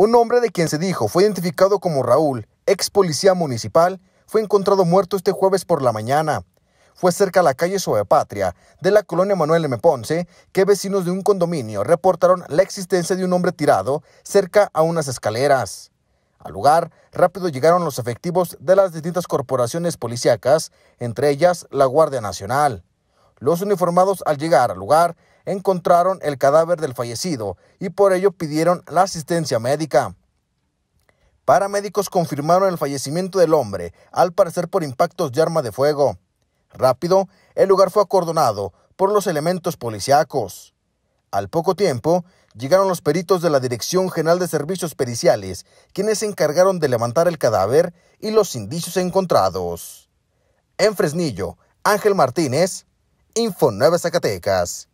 Un hombre de quien se dijo fue identificado como Raúl, ex policía municipal, fue encontrado muerto este jueves por la mañana. Fue cerca a la calle patria de la colonia Manuel M. Ponce, que vecinos de un condominio reportaron la existencia de un hombre tirado cerca a unas escaleras. Al lugar, rápido llegaron los efectivos de las distintas corporaciones policíacas, entre ellas la Guardia Nacional. Los uniformados al llegar al lugar encontraron el cadáver del fallecido y por ello pidieron la asistencia médica. Paramédicos confirmaron el fallecimiento del hombre, al parecer por impactos de arma de fuego. Rápido, el lugar fue acordonado por los elementos policíacos. Al poco tiempo, llegaron los peritos de la Dirección General de Servicios Periciales, quienes se encargaron de levantar el cadáver y los indicios encontrados. En Fresnillo, Ángel Martínez, Info 9 Zacatecas.